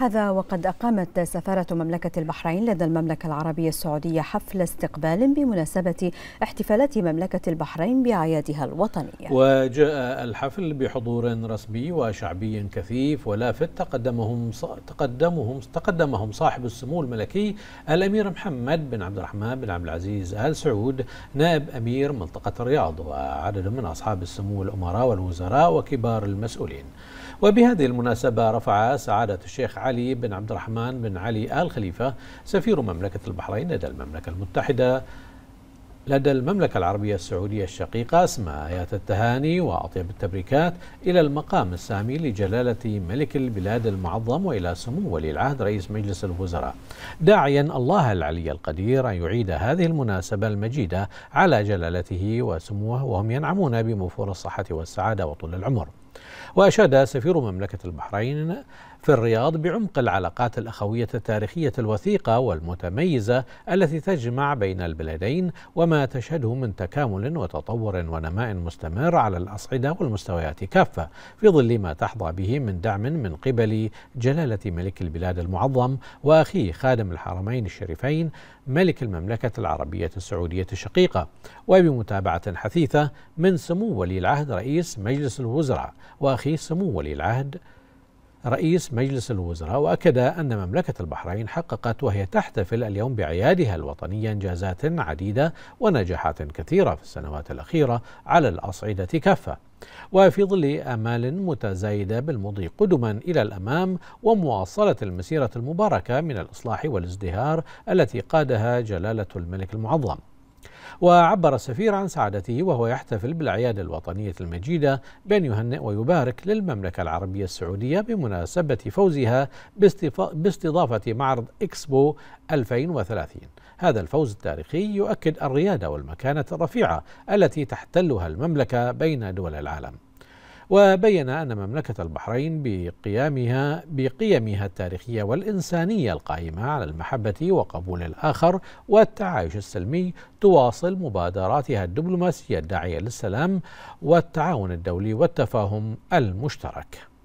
هذا وقد أقامت سفارة مملكة البحرين لدى المملكة العربية السعودية حفل استقبال بمناسبة احتفالات مملكة البحرين بأعيادها الوطنية وجاء الحفل بحضور رسمي وشعبي كثيف ولافت تقدمهم تقدمهم تقدمهم صاحب السمو الملكي الأمير محمد بن عبد الرحمن بن عبد العزيز آل سعود نائب أمير منطقة الرياض وعدد من أصحاب السمو الأمراء والوزراء وكبار المسؤولين وبهذه المناسبة رفع سعادة الشيخ علي بن عبد الرحمن بن علي آل خليفة سفير مملكة البحرين لدى المملكة المتحدة لدى المملكة العربية السعودية الشقيقة أسماء آيات التهاني وأطيب التبريكات إلى المقام السامي لجلالة ملك البلاد المعظم وإلى سمو ولي العهد رئيس مجلس الوزراء داعيا الله العلي القدير أن يعيد هذه المناسبة المجيدة على جلالته وسموه وهم ينعمون بموفور الصحة والسعادة وطول العمر وأشاد سفير مملكة البحرين في الرياض بعمق العلاقات الأخوية التاريخية الوثيقة والمتميزة التي تجمع بين البلدين وما تشهده من تكامل وتطور ونماء مستمر على الأصعدة والمستويات كافة في ظل ما تحظى به من دعم من قبل جلالة ملك البلاد المعظم وأخي خادم الحرمين الشريفين ملك المملكة العربية السعودية الشقيقة وبمتابعة حثيثة من سمو ولي العهد رئيس مجلس الوزراء وأخي سمو ولي العهد رئيس مجلس الوزراء واكد ان مملكه البحرين حققت وهي تحتفل اليوم باعيادها الوطني انجازات عديده ونجاحات كثيره في السنوات الاخيره على الاصعده كافه وفي ظل امال متزايده بالمضي قدما الى الامام ومواصله المسيره المباركه من الاصلاح والازدهار التي قادها جلاله الملك المعظم وعبر السفير عن سعادته وهو يحتفل بالأعياد الوطنية المجيدة بأن يهنئ ويبارك للمملكة العربية السعودية بمناسبة فوزها باستضافة معرض إكسبو 2030 هذا الفوز التاريخي يؤكد الريادة والمكانة الرفيعة التي تحتلها المملكة بين دول العالم وبين أن مملكة البحرين بقيامها بقيمها التاريخية والإنسانية القائمة على المحبة وقبول الآخر والتعايش السلمي تواصل مبادراتها الدبلوماسية الداعية للسلام والتعاون الدولي والتفاهم المشترك